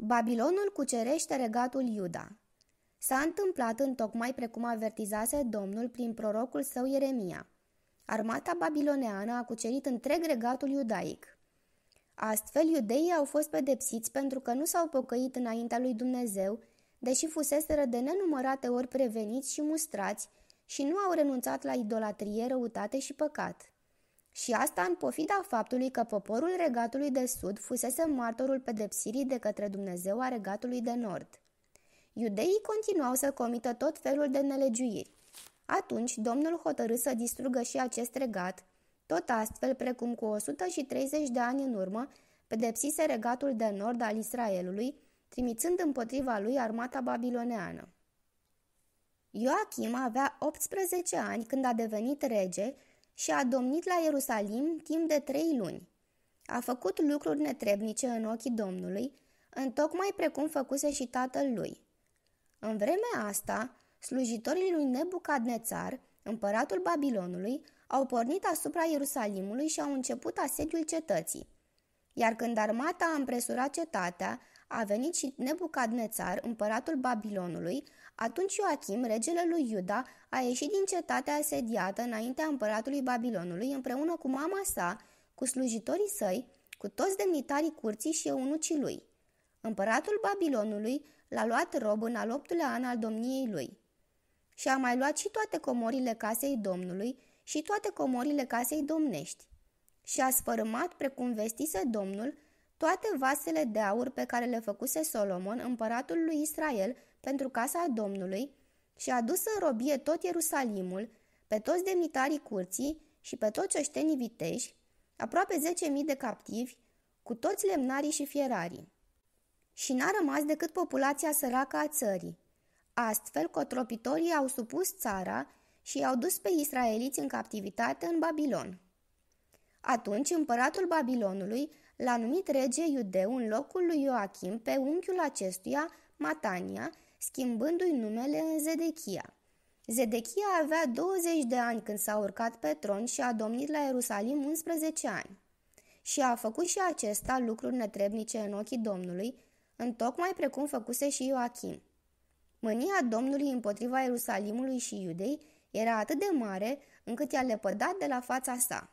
Babilonul cucerește regatul Iuda. S-a întâmplat în tocmai precum avertizase Domnul prin prorocul său Ieremia. Armata babiloneană a cucerit întreg regatul iudaic. Astfel, iudeii au fost pedepsiți pentru că nu s-au pocăit înaintea lui Dumnezeu, deși fuseseră de nenumărate ori preveniți și mustrați și nu au renunțat la idolatrie, răutate și păcat și asta în pofida faptului că poporul regatului de sud fusese martorul pedepsirii de către Dumnezeu a regatului de nord. Iudeii continuau să comită tot felul de nelegiuiri. Atunci Domnul hotărâ să distrugă și acest regat, tot astfel precum cu 130 de ani în urmă pedepsise regatul de nord al Israelului, trimițând împotriva lui armata babiloneană. Ioachim avea 18 ani când a devenit rege și a domnit la Ierusalim timp de trei luni. A făcut lucruri netrebnice în ochii Domnului, în tocmai precum făcuse și tatăl lui. În vremea asta, slujitorii lui Nebucadnețar, împăratul Babilonului, au pornit asupra Ierusalimului și au început asediul cetății. Iar când armata a împresurat cetatea, a venit și Nebucadnețar, împăratul Babilonului, atunci Ioachim, regele lui Iuda, a ieșit din cetatea asediată înaintea împăratului Babilonului împreună cu mama sa, cu slujitorii săi, cu toți demnitarii curții și eunucii lui. Împăratul Babilonului l-a luat rob în al optulea an al domniei lui. Și a mai luat și toate comorile casei domnului și toate comorile casei domnești. Și a sfărâmat, precum vestise domnul, toate vasele de aur pe care le făcuse Solomon, împăratul lui Israel, pentru casa Domnului și a dus în robie tot Ierusalimul, pe toți demnitarii curții și pe toți oștenii viteși, aproape 10.000 de captivi, cu toți lemnarii și fierarii. Și n-a rămas decât populația săracă a țării. Astfel, cotropitorii au supus țara și i-au dus pe israeliți în captivitate în Babilon. Atunci împăratul Babilonului l-a numit rege iudeu în locul lui Ioachim pe unchiul acestuia, Matania, schimbându-i numele în Zedechia. Zedechia avea 20 de ani când s-a urcat pe tron și a domnit la Ierusalim 11 ani. Și a făcut și acesta lucruri netrebnice în ochii Domnului, în tocmai precum făcuse și Ioachim. Mânia Domnului împotriva Ierusalimului și Iudei era atât de mare încât i-a lepădat de la fața sa.